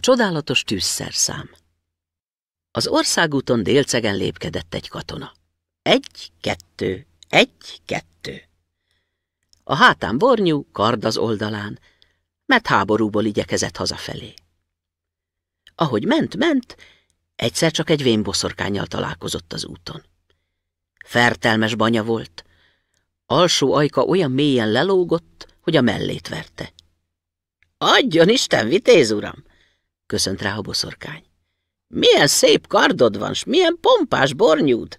csodálatos tűzszerszám. Az országúton délcegen lépkedett egy katona. Egy, kettő, egy, kettő. A hátán bornyú, kard az oldalán, mert háborúból igyekezett hazafelé. Ahogy ment, ment, egyszer csak egy vénboszorkányjal találkozott az úton. Fertelmes banya volt, alsó ajka olyan mélyen lelógott, hogy a mellét verte. Adjon Isten, vitéz uram! köszönt rá a boszorkány. Milyen szép kardod van, s milyen pompás bornyúd!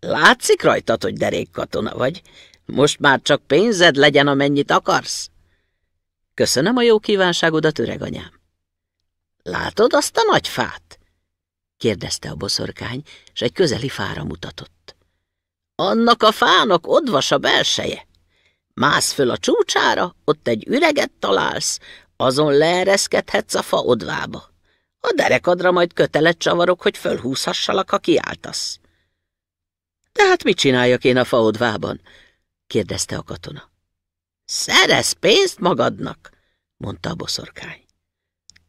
Látszik rajtad, hogy derék katona vagy. Most már csak pénzed legyen, amennyit akarsz. Köszönöm a jó kívánságodat, öreg anyám. Látod azt a nagy fát? kérdezte a boszorkány, és egy közeli fára mutatott. Annak a fának odvas a belseje. Mász föl a csúcsára, ott egy üreget találsz, azon leereszkedhetsz a fa odvába. A derekadra majd kötelet csavarok, hogy fölhúzhassalak, ha kiáltasz. Tehát mit csináljak én a faodvában? kérdezte a katona. Szerez pénzt magadnak, mondta a boszorkány.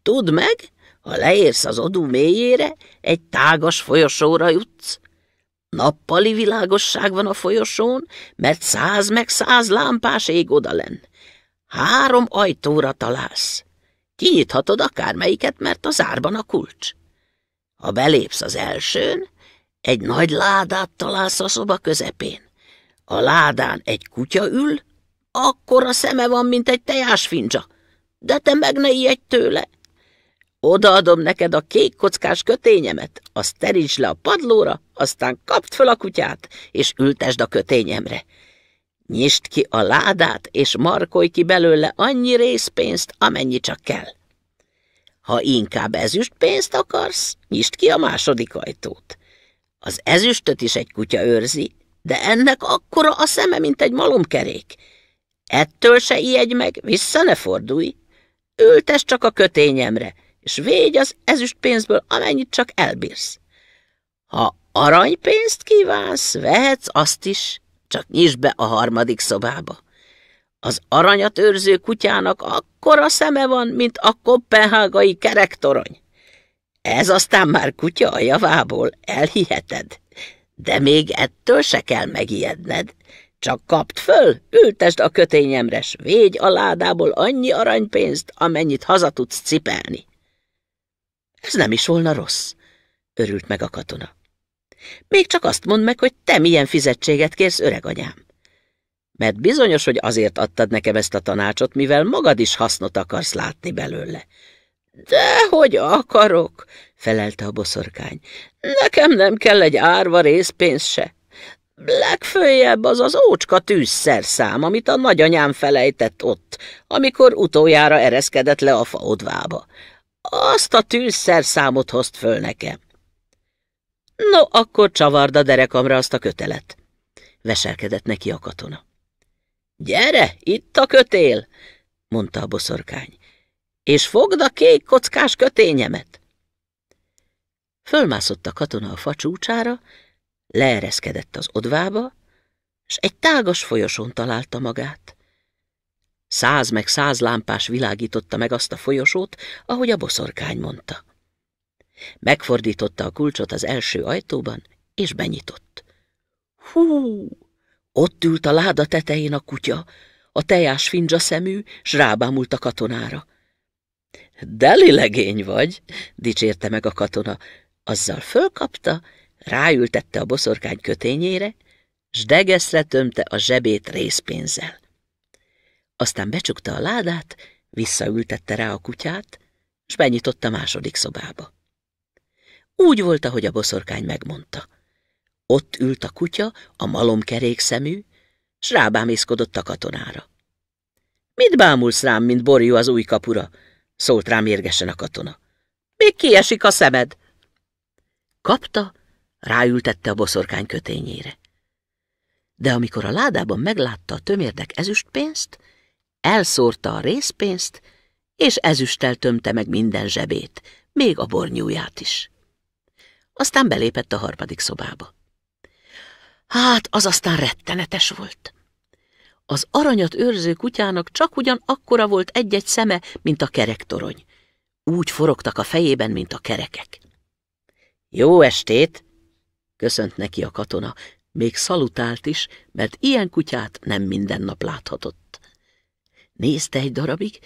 Tudd meg, ha leérsz az odú mélyére, egy tágas folyosóra jutsz. Nappali világosság van a folyosón, mert száz meg száz lámpás ég oda Három ajtóra találsz. Kinyithatod akármelyiket, mert az árban a kulcs. Ha belépsz az elsőn, egy nagy ládát találsz a szoba közepén. A ládán egy kutya ül, Akkor a szeme van, mint egy tejásfincsa, de te meg ne ijedj tőle. Odaadom neked a kék kockás kötényemet, azt terítsd le a padlóra, aztán kapd fel a kutyát, és ültesd a kötényemre. Nyisd ki a ládát, és markolj ki belőle annyi részpénzt, amennyi csak kell. Ha inkább pénzt akarsz, nyisd ki a második ajtót. Az ezüstöt is egy kutya őrzi, de ennek akkora a szeme, mint egy malomkerék. Ettől se ijedj meg, vissza ne fordulj. Ültes csak a kötényemre, és végy az pénzből amennyit csak elbírsz. Ha aranypénzt kívánsz, vehetsz azt is, csak nyisd be a harmadik szobába. Az aranyat őrző kutyának akkora szeme van, mint a kopenhágai kerektorony. Ez aztán már kutya a javából, elhiheted. De még ettől se kell megijedned. Csak kapd föl, ültesd a kötényemre, s végy a ládából annyi aranypénzt, amennyit haza tudsz cipelni. Ez nem is volna rossz, örült meg a katona. Még csak azt mondd meg, hogy te milyen fizetséget kérsz, öreg anyám. Mert bizonyos, hogy azért adtad nekem ezt a tanácsot, mivel magad is hasznot akarsz látni belőle. De hogy akarok, felelte a boszorkány. Nekem nem kell egy árva részpénz se. Legfőjebb az az ócska tűzszerszám, amit a nagyanyám felejtett ott, amikor utoljára ereszkedett le a faodvába. Azt a tűzszerszámot hozt föl nekem. No, akkor csavarda a derekamra azt a kötelet. Veselkedett neki a katona. Gyere, itt a kötél, mondta a boszorkány, és fogd a kék kockás kötényemet. Fölmászott a katona a facsúcsára, leereszkedett az odvába, és egy tágas folyosón találta magát. Száz meg száz lámpás világította meg azt a folyosót, ahogy a boszorkány mondta. Megfordította a kulcsot az első ajtóban, és benyitott. Hú! Ott ült a láda tetején a kutya, a tejás fincsa szemű, s rábámult a katonára. Deli legény vagy, dicsérte meg a katona. Azzal fölkapta, ráültette a boszorkány kötényére, s degeszre tömte a zsebét részpénzzel. Aztán becsukta a ládát, visszaültette rá a kutyát, s benyitotta második szobába. Úgy volt, ahogy a boszorkány megmondta. Ott ült a kutya, a malomkerék szemű, s rábámészkodott a katonára. Mit bámulsz rám, mint borjú az új kapura? szólt rám érgesen a katona. Még kiesik a szemed? Kapta, ráültette a boszorkány kötényére. De amikor a ládában meglátta a tömérdek ezüstpénzt, elszórta a részpénzt, és ezüsttel tömte meg minden zsebét, még a bornyúját is aztán belépett a harmadik szobába. Hát, az aztán rettenetes volt. Az aranyat őrző kutyának csak ugyan akkora volt egy-egy szeme, mint a kerektorony. Úgy forogtak a fejében, mint a kerekek. Jó estét! Köszönt neki a katona, még szalutált is, mert ilyen kutyát nem minden nap láthatott. Nézte egy darabig,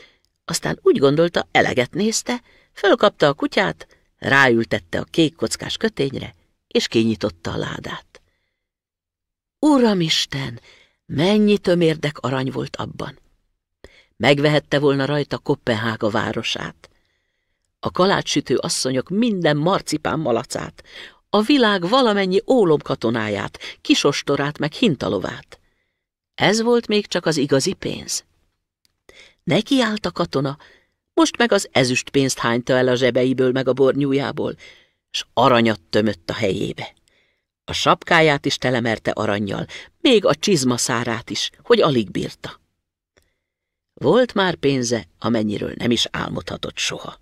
aztán úgy gondolta, eleget nézte, fölkapta a kutyát, ráültette a kék kockás kötényre, és kinyitotta a ládát. Uramisten, mennyi tömérdek arany volt abban! Megvehette volna rajta Kopenhága városát. A kalácsütő asszonyok minden marcipán malacát, a világ valamennyi ólomkatonáját, kisostorát meg hintalovát. Ez volt még csak az igazi pénz. Neki állt a katona, most meg az ezüstpénzt hányta el a zsebeiből meg a bornyújából, s aranyat tömött a helyébe. A sapkáját is telemerte aranyjal, még a csizmaszárát is, hogy alig bírta. Volt már pénze, amennyiről nem is álmodhatott soha.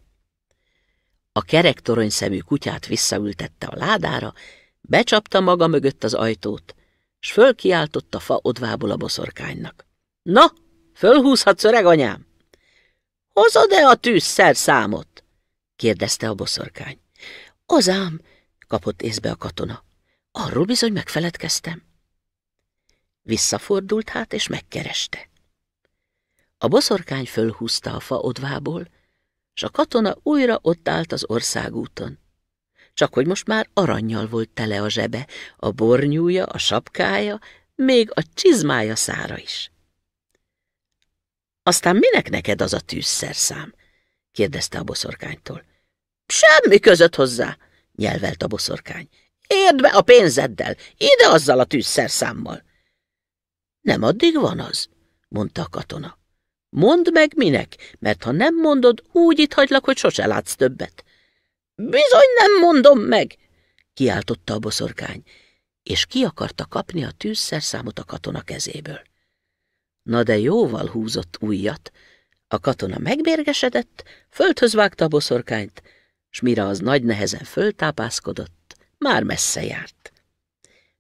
A kerektorony szemű kutyát visszaültette a ládára, becsapta maga mögött az ajtót, s fölkiáltott a fa odvából a boszorkánynak. – Na, fölhúzhatsz, öreg anyám! Hozod-e a tűzszer számot? kérdezte a boszorkány. Az kapott észbe a katona. Arról bizony megfeledkeztem. Visszafordult hát, és megkereste. A boszorkány fölhúzta a fa odvából, és a katona újra ott állt az országúton. Csak hogy most már aranyjal volt tele a zsebe, a bornyúja, a sapkája, még a csizmája szára is. Aztán minek neked az a tűzszerszám? kérdezte a boszorkánytól. Semmi között hozzá, nyelvelt a boszorkány. Érd be a pénzeddel, ide azzal a tűzszerszámmal. Nem addig van az, mondta a katona. Mondd meg minek, mert ha nem mondod, úgy itt hagylak, hogy sose látsz többet. Bizony nem mondom meg, kiáltotta a boszorkány, és ki akarta kapni a tűzszerszámot a katona kezéből. Na de jóval húzott újat. A katona megbérgesedett, földhöz vágta a boszorkányt, s mire az nagy nehezen föltápászkodott, már messze járt.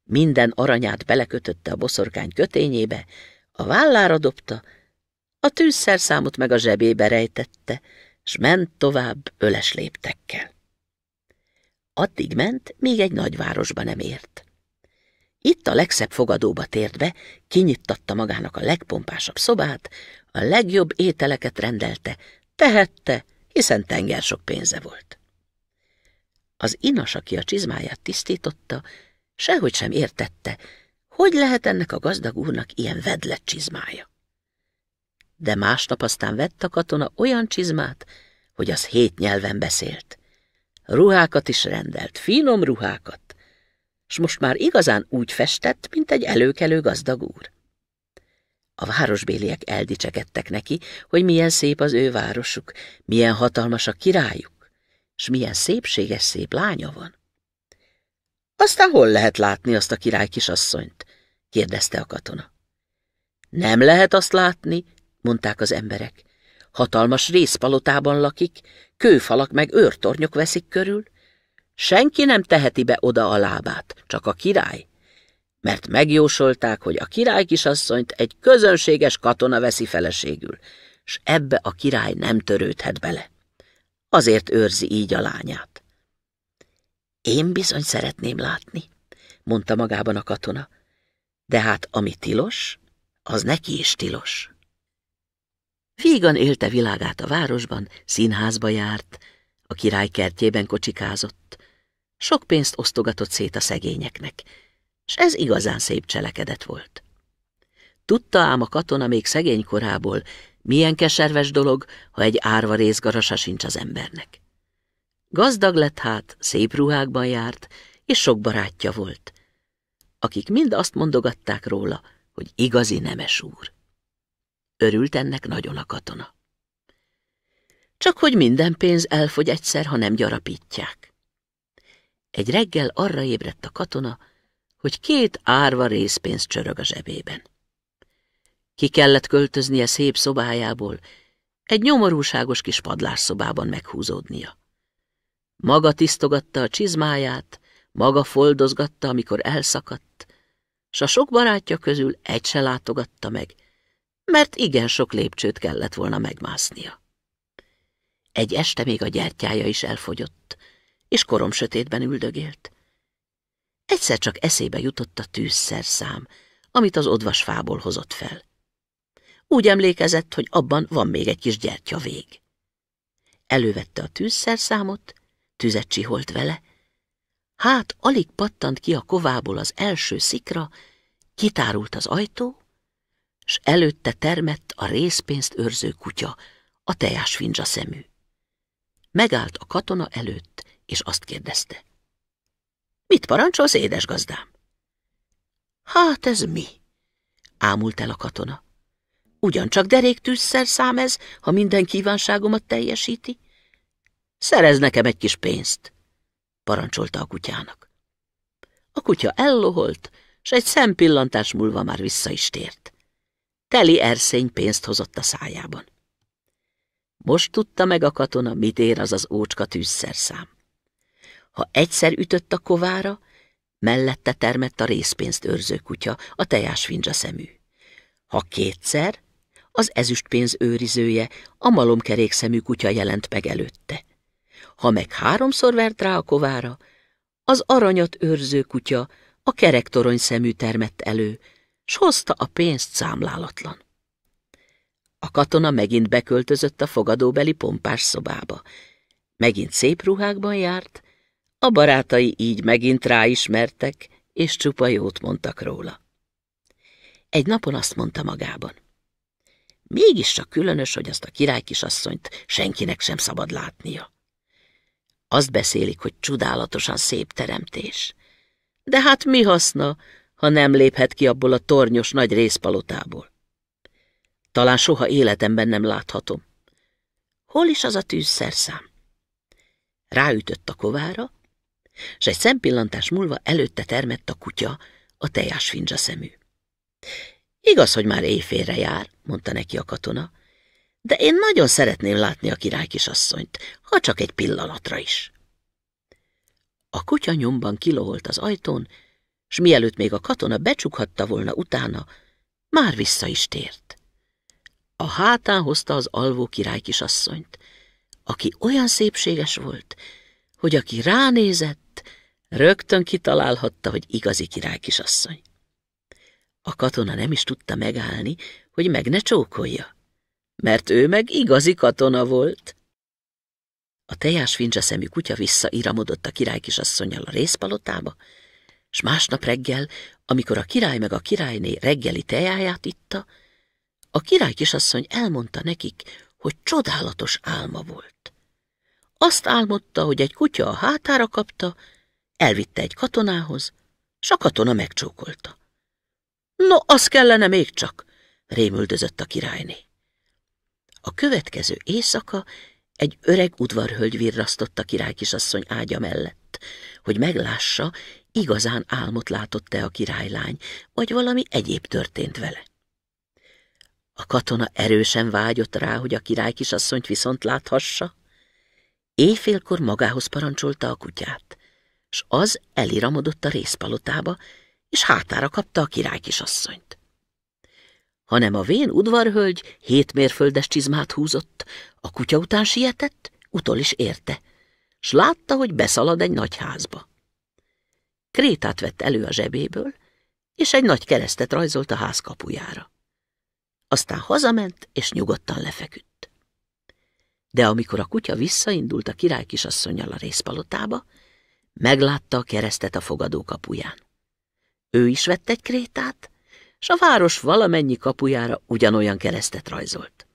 Minden aranyát belekötötte a boszorkány kötényébe, a vállára dobta, a tűzszerszámot meg a zsebébe rejtette, s ment tovább öles léptekkel. Addig ment, míg egy nagyvárosba nem ért. Itt a legszebb fogadóba tért be, kinyittatta magának a legpompásabb szobát, a legjobb ételeket rendelte, tehette, hiszen tenger sok pénze volt. Az inas, aki a csizmáját tisztította, sehogy sem értette, hogy lehet ennek a gazdag úrnak ilyen vedlet csizmája. De másnap aztán vett a katona olyan csizmát, hogy az hét nyelven beszélt. Ruhákat is rendelt, finom ruhákat, s most már igazán úgy festett, mint egy előkelő gazdag úr. A városbéliek eldicsekedtek neki, hogy milyen szép az ő városuk, milyen hatalmas a királyuk, és milyen szépséges szép lánya van. Aztán hol lehet látni azt a király kisasszonyt? kérdezte a katona. Nem lehet azt látni, mondták az emberek. Hatalmas részpalotában lakik, kőfalak meg őrtornyok veszik körül, Senki nem teheti be oda a lábát, csak a király. Mert megjósolták, hogy a király kisasszonyt egy közönséges katona veszi feleségül, s ebbe a király nem törődhet bele. Azért őrzi így a lányát. Én bizony szeretném látni, mondta magában a katona. De hát ami tilos, az neki is tilos. Vígan élte világát a városban, színházba járt, a király kertjében kocsikázott. Sok pénzt osztogatott szét a szegényeknek, és ez igazán szép cselekedet volt. Tudta ám a katona még szegény korából, milyen keserves dolog, ha egy árva részgarasa sincs az embernek. Gazdag lett hát, szép ruhákban járt, és sok barátja volt, akik mind azt mondogatták róla, hogy igazi nemes úr. Örült ennek nagyon a katona. Csak hogy minden pénz elfogy egyszer, ha nem gyarapítják. Egy reggel arra ébredt a katona, hogy két árva részpénz csörög a zsebében. Ki kellett költöznie szép szobájából, egy nyomorúságos kis padlásszobában meghúzódnia. Maga tisztogatta a csizmáját, maga foldozgatta, amikor elszakadt, s a sok barátja közül egy se látogatta meg, mert igen sok lépcsőt kellett volna megmásznia. Egy este még a gyertyája is elfogyott, és korom sötétben üldögélt. Egyszer csak eszébe jutott a tűzszerszám, amit az fából hozott fel. Úgy emlékezett, hogy abban van még egy kis gyertya vég. Elővette a tűzszerszámot, tüzet csiholt vele, hát alig pattant ki a kovából az első szikra, kitárult az ajtó, s előtte termett a részpénzt őrző kutya, a tejás szemű. Megállt a katona előtt, és azt kérdezte. Mit parancsolsz, édes gazdám? Hát ez mi? Ámult el a katona. Ugyancsak deréktűzszer szám ez, ha minden kívánságomat teljesíti? Szerez nekem egy kis pénzt, parancsolta a kutyának. A kutya elloholt, s egy szempillantás múlva már vissza is tért. Teli erszény pénzt hozott a szájában. Most tudta meg a katona, mit ér az az ócska tűzszerszám. Ha egyszer ütött a kovára, mellette termett a részpénzt őrző kutya, a fincsa szemű. Ha kétszer, az ezüstpénz őrizője, a malomkerék szemű kutya jelent meg előtte. Ha meg háromszor vert rá a kovára, az aranyat őrző kutya, a kerektorony szemű termett elő, s hozta a pénzt számlálatlan. A katona megint beköltözött a fogadóbeli pompás szobába. Megint szép ruhákban járt, a barátai így megint ráismertek, és csupa jót mondtak róla. Egy napon azt mondta magában. mégis csak különös, hogy azt a királykisasszonyt senkinek sem szabad látnia. Azt beszélik, hogy csodálatosan szép teremtés. De hát mi haszna, ha nem léphet ki abból a tornyos nagy részpalotából? Talán soha életemben nem láthatom. Hol is az a tűzszerszám? Ráütött a kovára, s egy szempillantás múlva előtte termett a kutya, a tejás fincsa szemű. Igaz, hogy már éjfélre jár, mondta neki a katona, de én nagyon szeretném látni a király kisasszonyt, ha csak egy pillanatra is. A kutya nyomban kiloholt az ajtón, s mielőtt még a katona becsukhatta volna utána, már vissza is tért. A hátán hozta az alvó király kisasszonyt, aki olyan szépséges volt, hogy aki ránézett, Rögtön kitalálhatta, hogy igazi király kisasszony. A katona nem is tudta megállni, hogy meg ne csókolja, mert ő meg igazi katona volt. A tejás fincsa szemű kutya visszairamodott a király kisasszonyjal a részpalotába, s másnap reggel, amikor a király meg a királyné reggeli tejáját itta, a király kisasszony elmondta nekik, hogy csodálatos álma volt. Azt álmodta, hogy egy kutya a hátára kapta, elvitte egy katonához, s a katona megcsókolta. No, az kellene még csak, rémüldözött a királyné. A következő éjszaka egy öreg udvarhölgy virrasztott a király kisasszony ágya mellett, hogy meglássa, igazán álmot látott-e a királylány, vagy valami egyéb történt vele. A katona erősen vágyott rá, hogy a király kisasszonyt viszont láthassa. Éjfélkor magához parancsolta a kutyát s az eliramodott a részpalotába, és hátára kapta a király kisasszonyt. Hanem a vén udvarhölgy hétmérföldes csizmát húzott, a kutya után sietett, utol is érte, s látta, hogy beszalad egy nagy házba. Krétát vett elő a zsebéből, és egy nagy keresztet rajzolt a ház kapujára. Aztán hazament, és nyugodtan lefeküdt. De amikor a kutya visszaindult a király kisasszonyjal a részpalotába, Meglátta a keresztet a fogadó kapuján. Ő is vett egy krétát, s a város valamennyi kapujára ugyanolyan keresztet rajzolt.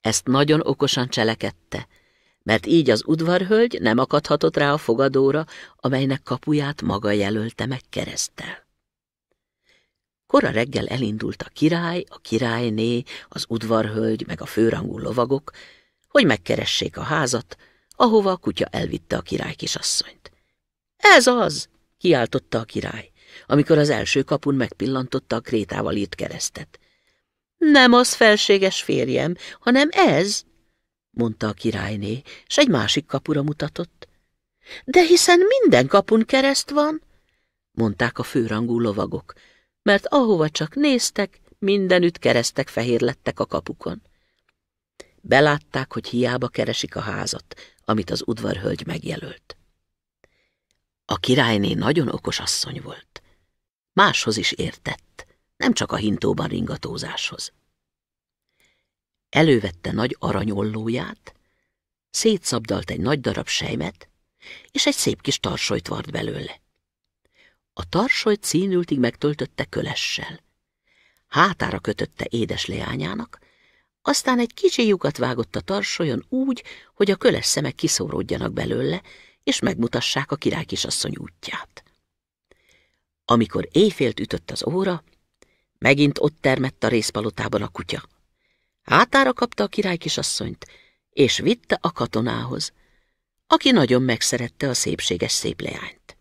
Ezt nagyon okosan cselekedte, mert így az udvarhölgy nem akadhatott rá a fogadóra, amelynek kapuját maga jelölte meg keresztel. Kora reggel elindult a király, a királyné, az udvarhölgy meg a főrangú lovagok, hogy megkeressék a házat, ahova a kutya elvitte a király kisasszonyt. Ez az! kiáltotta a király, amikor az első kapun megpillantotta a krétával írt keresztet. Nem az felséges férjem, hanem ez, mondta a királyné, és egy másik kapura mutatott. De hiszen minden kapun kereszt van, mondták a főrangú lovagok, mert ahova csak néztek, mindenütt keresztek fehér lettek a kapukon. Belátták, hogy hiába keresik a házat, amit az udvarhölgy megjelölt. A királyné nagyon okos asszony volt. Máshoz is értett, nem csak a hintóban ringatózáshoz. Elővette nagy aranyollóját, szétszabdalt egy nagy darab sejmet, és egy szép kis tarsolyt vart belőle. A tarsolyt színültig megtöltötte kölessel. Hátára kötötte édes leányának, aztán egy kicsi lyukat vágott a tarsolyon úgy, hogy a köles szemek kiszóródjanak belőle, és megmutassák a király kisasszony útját. Amikor éjfélt ütött az óra, megint ott termett a részpalotában a kutya. Hátára kapta a király kisasszonyt, és vitte a katonához, aki nagyon megszerette a szépséges szép leányt.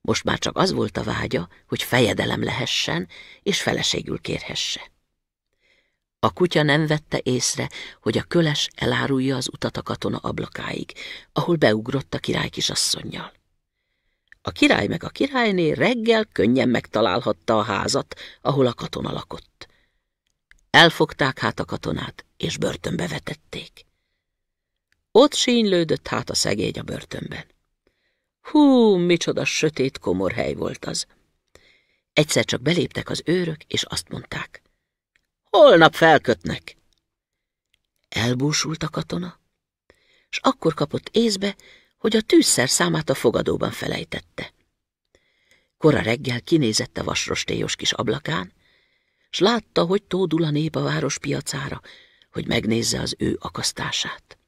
Most már csak az volt a vágya, hogy fejedelem lehessen, és feleségül kérhesse. A kutya nem vette észre, hogy a köles elárulja az utat a katona ablakáig, ahol beugrott a király kisasszonynal. A király meg a királyné reggel könnyen megtalálhatta a házat, ahol a katona lakott. Elfogták hát a katonát, és börtönbe vetették. Ott sínylődött hát a szegény a börtönben. Hú, micsoda sötét komor hely volt az. Egyszer csak beléptek az őrök, és azt mondták. Holnap felkötnek. Elbúsult a katona, és akkor kapott észbe, hogy a tűzszer számát a fogadóban felejtette. Kora reggel kinézett a vasrostélyos kis ablakán, s látta, hogy tódul a nép a város piacára, hogy megnézze az ő akasztását.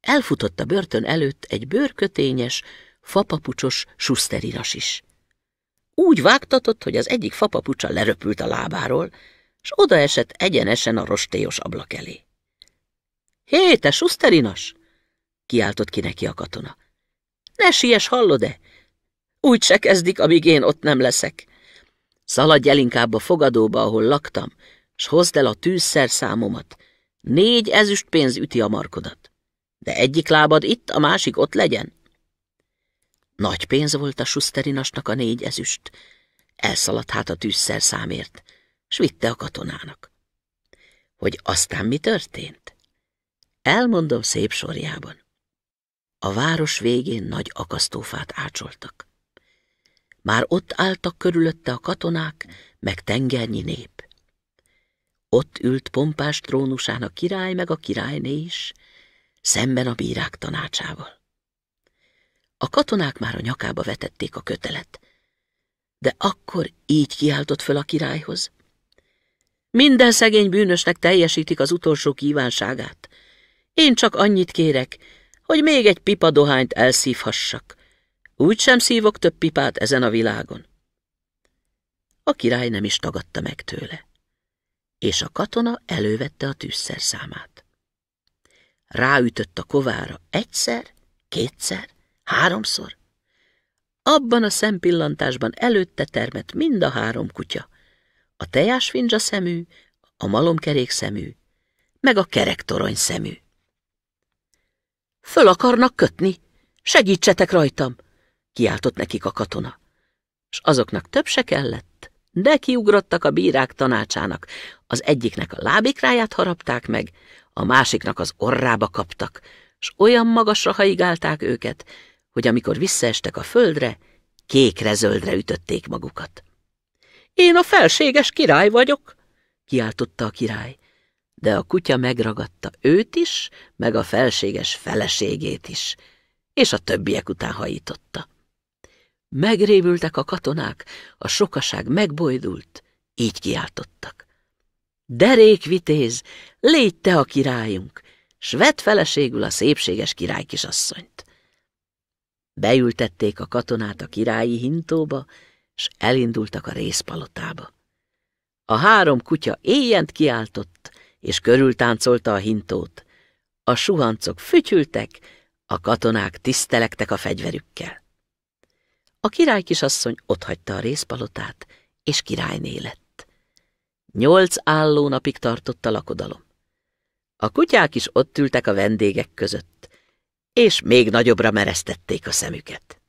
Elfutott a börtön előtt egy bőrkötényes, fapapucsos suszteriras is. Úgy vágtatott, hogy az egyik fapapucsa leröpült a lábáról, s odaesett egyenesen a rostélyos ablak elé. – Hé, te suszterinas! – kiáltott ki neki a katona. – Ne siess, hallod-e? Úgy se kezdik, amíg én ott nem leszek. Szaladj el inkább a fogadóba, ahol laktam, s hozd el a tűzszer számomat. Négy ezüst pénz üti a markodat. De egyik lábad itt, a másik ott legyen. Nagy pénz volt a suszterinasnak a négy ezüst. Elszaladt hát a tűzszer számért s vitte a katonának. Hogy aztán mi történt? Elmondom szép sorjában. A város végén nagy akasztófát ácsoltak. Már ott álltak körülötte a katonák, meg tengernyi nép. Ott ült pompás trónusán a király meg a királyné is, szemben a bírák tanácsával. A katonák már a nyakába vetették a kötelet, de akkor így kiáltott föl a királyhoz. Minden szegény bűnösnek teljesítik az utolsó kívánságát. Én csak annyit kérek, hogy még egy pipa dohányt elszívhassak. Úgy sem szívok több pipát ezen a világon. A király nem is tagadta meg tőle. És a katona elővette a tűzszerszámát. Ráütött a kovára egyszer, kétszer, háromszor. Abban a szempillantásban előtte termett mind a három kutya a tejásfindzsa szemű, a malomkerék szemű, meg a kerektorony szemű. Föl akarnak kötni, segítsetek rajtam, kiáltott nekik a katona. És azoknak több se kellett, de kiugrottak a bírák tanácsának. Az egyiknek a lábikráját harapták meg, a másiknak az orrába kaptak, s olyan magasra haigálták őket, hogy amikor visszaestek a földre, kékre-zöldre ütötték magukat. Én a felséges király vagyok, kiáltotta a király. De a kutya megragadta őt is, meg a felséges feleségét is, és a többiek után hajította. Megrémültek a katonák, a sokaság megbojdult, így kiáltottak. Derék vitéz, légy te a királyunk, s vedd feleségül a szépséges király kisasszonyt. Beültették a katonát a királyi hintóba, és elindultak a részpalotába. A három kutya éjjent kiáltott, és körültáncolta a hintót. A suhancok fütyültek, a katonák tisztelektek a fegyverükkel. A király kisasszony otthagyta a részpalotát, és királyné lett. Nyolc álló napig tartott a lakodalom. A kutyák is ott ültek a vendégek között, és még nagyobbra mereztették a szemüket.